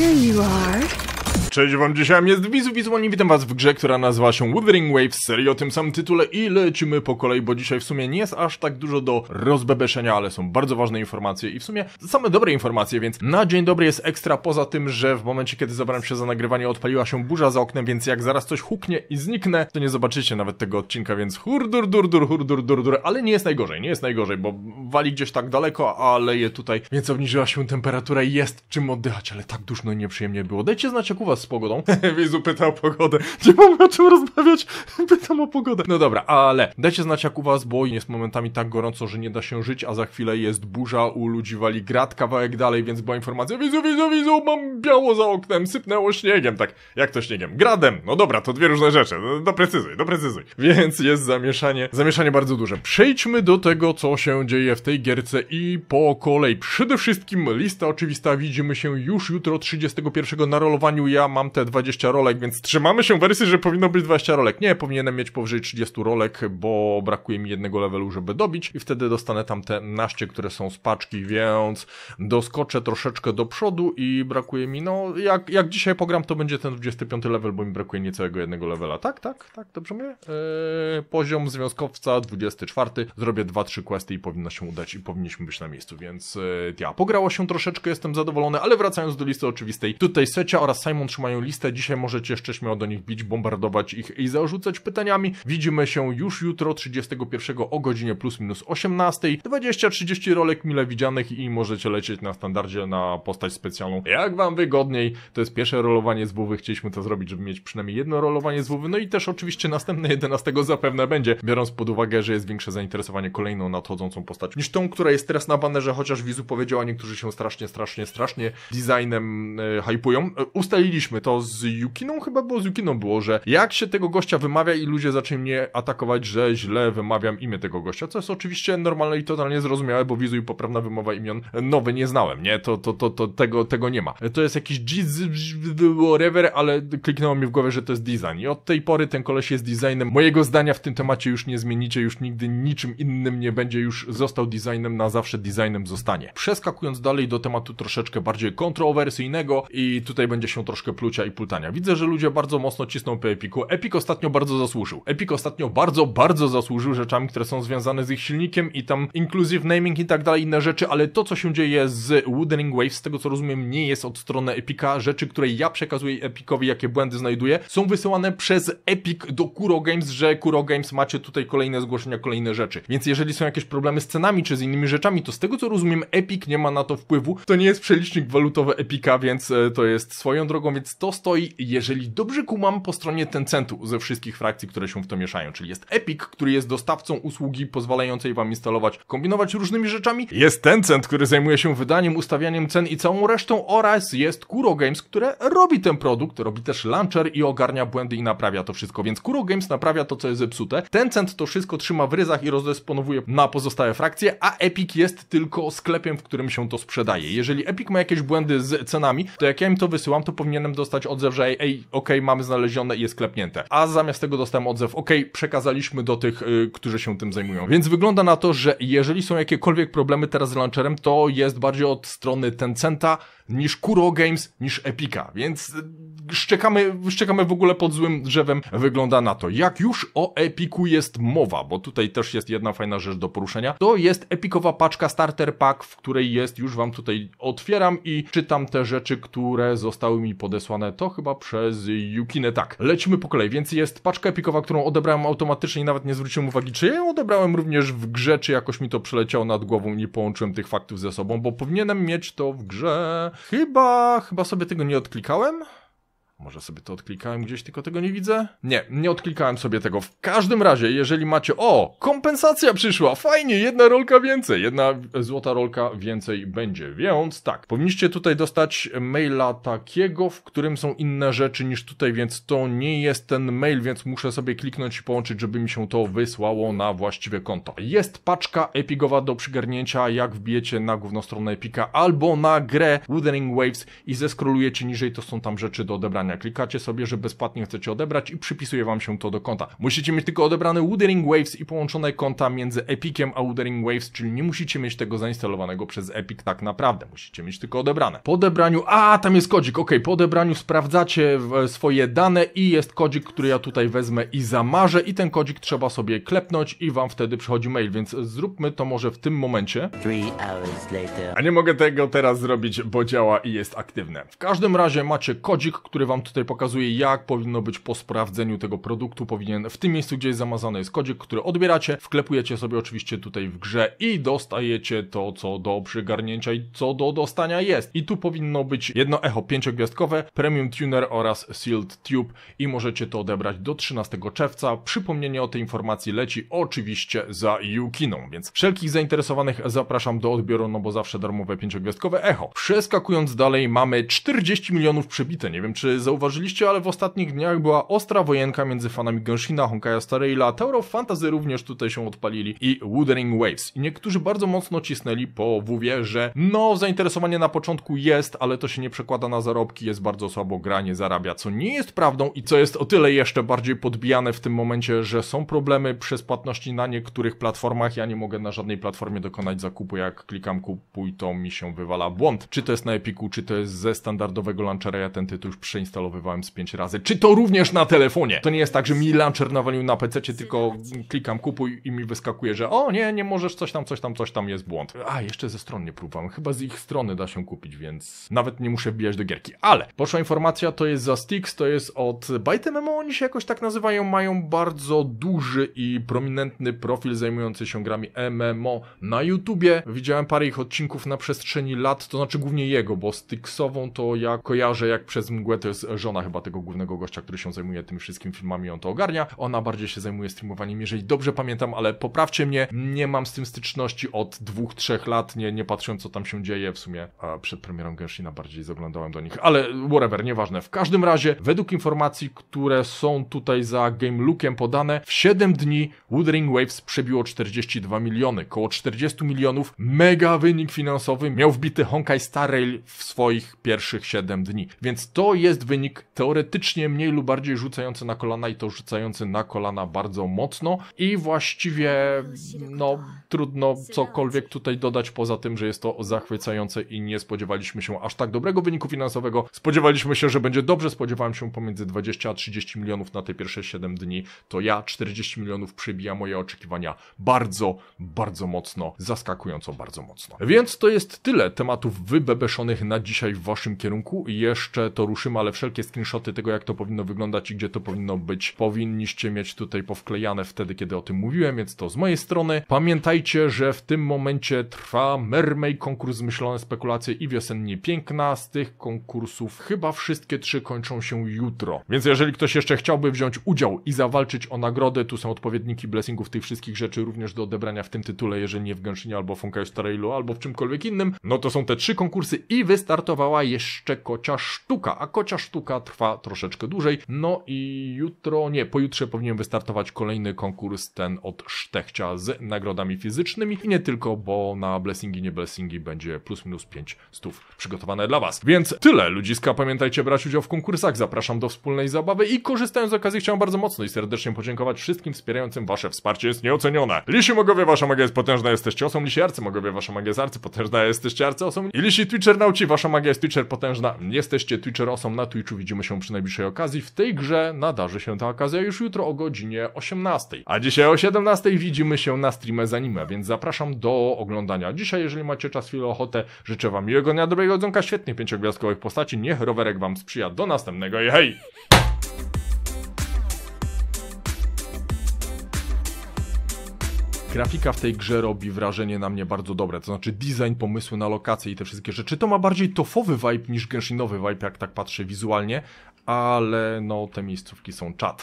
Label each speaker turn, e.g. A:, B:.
A: Here you are. Cześć wam, dzisiaj jest Wizu Wizualnie, witam was w grze, która nazywa się Withering Waves, serii o tym samym tytule i lecimy po kolei, bo dzisiaj w sumie nie jest aż tak dużo do rozbebeszenia, ale są bardzo ważne informacje i w sumie same dobre informacje, więc na dzień dobry jest ekstra, poza tym, że w momencie kiedy zabrałem się za nagrywanie odpaliła się burza za oknem, więc jak zaraz coś huknie i zniknę, to nie zobaczycie nawet tego odcinka, więc hurdur, durdur, hurdur, durdur, ale nie jest najgorzej, nie jest najgorzej, bo wali gdzieś tak daleko, ale je tutaj, więc obniżyła się temperatura i jest czym oddychać, ale tak duszno i nieprzyjemnie było. Dajcie znać jak u was z pogodą. Wizu pyta o pogodę. Nie mam o czym rozmawiać, pytam o pogodę. No dobra, ale dajcie znać jak u was, bo jest momentami tak gorąco, że nie da się żyć, a za chwilę jest burza, u ludzi wali grad kawałek dalej, więc była informacja Wizu, wizu, wizu, mam biało za oknem, sypnęło śniegiem. Tak, jak to śniegiem? Gradem. No dobra, to dwie różne rzeczy. Doprecyzuj, no, no doprecyzuj. No więc jest zamieszanie, zamieszanie bardzo duże. Przejdźmy do tego, co się dzieje w tej gierce i po kolei. Przede wszystkim lista oczywista, widzimy się już jutro 31 na rolowaniu. Ja mam te 20 rolek, więc trzymamy się wersji, że powinno być 20 rolek. Nie, powinienem mieć powyżej 30 rolek, bo brakuje mi jednego levelu, żeby dobić i wtedy dostanę tam te naście, które są z paczki, więc doskoczę troszeczkę do przodu i brakuje mi, no jak, jak dzisiaj pogram, to będzie ten 25 level, bo mi brakuje niecałego jednego levela. Tak, tak, tak, dobrze mówię? Eee, poziom związkowca 24, zrobię 2-3 questy i powinno się udać i powinniśmy być na miejscu, więc yy, ja, pograło się troszeczkę, jestem zadowolony, ale wracając do listy oczywistej, tutaj Secia oraz Simon mają listę. Dzisiaj możecie jeszcze śmiało do nich bić, bombardować ich i zarzucać pytaniami. Widzimy się już jutro, 31 o godzinie plus minus 18. 20-30 rolek mile widzianych i możecie lecieć na standardzie na postać specjalną. Jak wam wygodniej, to jest pierwsze rolowanie z WW. Chcieliśmy to zrobić, żeby mieć przynajmniej jedno rolowanie z WW. No i też oczywiście następne 11 zapewne będzie, biorąc pod uwagę, że jest większe zainteresowanie kolejną nadchodzącą postacią niż tą, która jest teraz na banerze, chociaż Wizu powiedziała, niektórzy się strasznie, strasznie, strasznie designem e, hypują. E, ustaliliśmy mieliśmy to z Yukiną, chyba było z Yukiną było, że jak się tego gościa wymawia i ludzie zaczęli mnie atakować, że źle wymawiam imię tego gościa, co jest oczywiście normalne i totalnie zrozumiałe, bo i poprawna wymowa imion nowy nie znałem, nie? To, to, to, to tego, tego nie ma. To jest jakiś whatever, ale kliknęło mi w głowie, że to jest design i od tej pory ten koleś jest designem. Mojego zdania w tym temacie już nie zmienicie, już nigdy niczym innym nie będzie, już został designem, na zawsze designem zostanie. Przeskakując dalej do tematu troszeczkę bardziej kontrowersyjnego i tutaj będzie się troszkę plucia i pultania. Widzę, że ludzie bardzo mocno cisną po Epiku. Epic ostatnio bardzo zasłużył. Epic ostatnio bardzo, bardzo zasłużył rzeczami, które są związane z ich silnikiem i tam inclusive naming i tak dalej, inne rzeczy, ale to, co się dzieje z Wuthering Waves, z tego co rozumiem, nie jest od strony Epika. Rzeczy, które ja przekazuję Epicowi, jakie błędy znajduję, są wysyłane przez Epic do Kuro Games, że Kuro Games macie tutaj kolejne zgłoszenia, kolejne rzeczy. Więc jeżeli są jakieś problemy z cenami czy z innymi rzeczami, to z tego co rozumiem, Epic nie ma na to wpływu. To nie jest przelicznik walutowy Epika, więc e, to jest swoją drogą, więc to stoi, jeżeli dobrze kumam, po stronie Tencentu ze wszystkich frakcji, które się w to mieszają. Czyli jest Epic, który jest dostawcą usługi pozwalającej wam instalować, kombinować różnymi rzeczami. Jest Tencent, który zajmuje się wydaniem, ustawianiem cen i całą resztą oraz jest Kuro Games, które robi ten produkt, robi też launcher i ogarnia błędy i naprawia to wszystko. Więc Kuro Games naprawia to, co jest zepsute. Tencent to wszystko trzyma w ryzach i rozdysponowuje na pozostałe frakcje, a Epic jest tylko sklepiem, w którym się to sprzedaje. Jeżeli Epic ma jakieś błędy z cenami, to jak ja im to wysyłam, to powinienem dostać odzew, że ej, ej okej, okay, mamy znalezione i jest klepnięte. A zamiast tego dostałem odzew, okej, okay, przekazaliśmy do tych, y, którzy się tym zajmują. Więc wygląda na to, że jeżeli są jakiekolwiek problemy teraz z launcherem, to jest bardziej od strony Tencenta, niż Kuro Games, niż Epica, więc y, szczekamy, szczekamy w ogóle pod złym drzewem, wygląda na to. Jak już o Epiku jest mowa, bo tutaj też jest jedna fajna rzecz do poruszenia, to jest epikowa paczka Starter Pack, w której jest, już wam tutaj otwieram i czytam te rzeczy, które zostały mi podesłane odesłane, to chyba przez Yukinę, tak. Lećmy po kolei, więc jest paczka epikowa, którą odebrałem automatycznie i nawet nie zwróciłem uwagi, czy ja ją odebrałem również w grze, czy jakoś mi to przeleciało nad głową i nie połączyłem tych faktów ze sobą, bo powinienem mieć to w grze. Chyba, chyba sobie tego nie odklikałem? Może sobie to odklikałem gdzieś, tylko tego nie widzę? Nie, nie odklikałem sobie tego. W każdym razie, jeżeli macie... O! Kompensacja przyszła! Fajnie! Jedna rolka więcej! Jedna złota rolka więcej będzie. Więc tak, powinniście tutaj dostać maila takiego, w którym są inne rzeczy niż tutaj, więc to nie jest ten mail, więc muszę sobie kliknąć i połączyć, żeby mi się to wysłało na właściwe konto. Jest paczka epigowa do przygarnięcia, jak wbijecie na główną stronę Epika albo na grę Wuthering Waves i zeskrolujecie niżej, to są tam rzeczy do odebrania. Klikacie sobie, że bezpłatnie chcecie odebrać i przypisuje wam się to do konta. Musicie mieć tylko odebrane Wuthering Waves i połączone konta między Epiciem a Wuthering Waves, czyli nie musicie mieć tego zainstalowanego przez Epic tak naprawdę. Musicie mieć tylko odebrane. Po odebraniu, a tam jest kodzik, ok, po odebraniu sprawdzacie e, swoje dane i jest kodzik, który ja tutaj wezmę i zamarzę i ten kodzik trzeba sobie klepnąć i wam wtedy przychodzi mail, więc zróbmy to może w tym momencie. A nie mogę tego teraz zrobić, bo działa i jest aktywne. W każdym razie macie kodzik, który wam Wam tutaj pokazuje, jak powinno być po sprawdzeniu tego produktu. Powinien w tym miejscu, gdzie jest zamazany jest kodzik, który odbieracie, wklepujecie sobie oczywiście tutaj w grze i dostajecie to, co do przygarnięcia i co do dostania jest. I tu powinno być jedno echo pięciogwiazdkowe, premium tuner oraz sealed tube i możecie to odebrać do 13 czerwca. Przypomnienie o tej informacji leci oczywiście za Yukiną, więc wszelkich zainteresowanych zapraszam do odbioru, no bo zawsze darmowe pięciogwiazdkowe echo. Przeskakując dalej mamy 40 milionów przebite, nie wiem czy zauważyliście, ale w ostatnich dniach była ostra wojenka między fanami Genshina, Honkaja Starraila, Tower Fantasy również tutaj się odpalili i Wuthering Waves. I niektórzy bardzo mocno cisnęli po WW, e, że no, zainteresowanie na początku jest, ale to się nie przekłada na zarobki, jest bardzo słabo, gra nie zarabia, co nie jest prawdą i co jest o tyle jeszcze bardziej podbijane w tym momencie, że są problemy przez płatności na niektórych platformach. Ja nie mogę na żadnej platformie dokonać zakupu, jak klikam kupuj, to mi się wywala błąd. Czy to jest na Epiku, czy to jest ze standardowego launchera, ja ten tytuł już przeinstallowałem instalowywałem z 5 razy. Czy to również na telefonie? To nie jest tak, że mi launcher nawalił na PC, tylko klikam kupuj i mi wyskakuje, że o nie, nie możesz coś tam, coś tam, coś tam jest błąd. A, jeszcze ze stron nie próbowałem. Chyba z ich strony da się kupić, więc nawet nie muszę wbijać do gierki. Ale poszła informacja, to jest za Stix, to jest od ByteMMO, oni się jakoś tak nazywają, mają bardzo duży i prominentny profil zajmujący się grami MMO na YouTubie. Widziałem parę ich odcinków na przestrzeni lat, to znaczy głównie jego, bo Stixową to ja kojarzę jak przez mgłę, to jest jest żona chyba tego głównego gościa, który się zajmuje tymi wszystkimi filmami, on to ogarnia. Ona bardziej się zajmuje streamowaniem, jeżeli dobrze pamiętam, ale poprawcie mnie, nie mam z tym styczności od dwóch, trzech lat, nie, nie co tam się dzieje w sumie. A przed premierą Genshina bardziej zaglądałem do nich, ale whatever, nieważne. W każdym razie, według informacji, które są tutaj za Game Lookiem podane, w 7 dni Woodring Waves przebiło 42 miliony, koło 40 milionów, mega wynik finansowy, miał wbity Honkai Star Rail w swoich pierwszych 7 dni, więc to jest wynik teoretycznie mniej lub bardziej rzucający na kolana i to rzucający na kolana bardzo mocno i właściwie no trudno cokolwiek tutaj dodać poza tym, że jest to zachwycające i nie spodziewaliśmy się aż tak dobrego wyniku finansowego. Spodziewaliśmy się, że będzie dobrze, spodziewałem się pomiędzy 20 a 30 milionów na te pierwsze 7 dni, to ja 40 milionów przebija moje oczekiwania bardzo, bardzo mocno, zaskakująco bardzo mocno. Więc to jest tyle tematów wybebeszonych na dzisiaj w waszym kierunku. Jeszcze to ruszymy, ale w wszelkie screenshoty tego, jak to powinno wyglądać i gdzie to powinno być, powinniście mieć tutaj powklejane wtedy, kiedy o tym mówiłem, więc to z mojej strony. Pamiętajcie, że w tym momencie trwa Mermaid, konkurs Zmyślone Spekulacje i Wiosennie Piękna. Z tych konkursów chyba wszystkie trzy kończą się jutro. Więc jeżeli ktoś jeszcze chciałby wziąć udział i zawalczyć o nagrodę, tu są odpowiedniki blessingów tych wszystkich rzeczy również do odebrania w tym tytule, jeżeli nie w Genshinie albo w Trailu albo w czymkolwiek innym, no to są te trzy konkursy i wystartowała jeszcze kocia sztuka, a kocia sztuka sztuka trwa troszeczkę dłużej. No i jutro, nie, pojutrze powinien wystartować kolejny konkurs ten od Sztechcia z nagrodami fizycznymi i nie tylko, bo na blessingi, nie blessingi będzie plus minus 5 stów przygotowane dla Was. Więc tyle, ludziska, pamiętajcie brać udział w konkursach, zapraszam do wspólnej zabawy i korzystając z okazji chciałem bardzo mocno i serdecznie podziękować wszystkim wspierającym Wasze wsparcie, jest nieocenione. Lisi Mogowie, Wasza magia jest potężna, jesteście osą, Lisi Arcy Mogowie, Wasza magia jest potężna, jesteście arcyosą i Lisi Twitcher nauci, Wasza magia jest Twitcher potężna, jesteście Twitcher osą na Twitch Twitchu widzimy się przy najbliższej okazji. W tej grze nadarzy się ta okazja już jutro o godzinie 18. A dzisiaj o 17 widzimy się na streamie z anime, więc zapraszam do oglądania. Dzisiaj, jeżeli macie czas, chwilę, ochotę, życzę wam miłego dnia, dobrego odzonka, świetnych pięciogwiazdkowych postaci. Niech rowerek wam sprzyja. Do następnego i hej! grafika w tej grze robi wrażenie na mnie bardzo dobre, to znaczy design, pomysły na lokacje i te wszystkie rzeczy. To ma bardziej tofowy vibe niż genshinowy vibe, jak tak patrzę wizualnie, ale no te miejscówki są czat.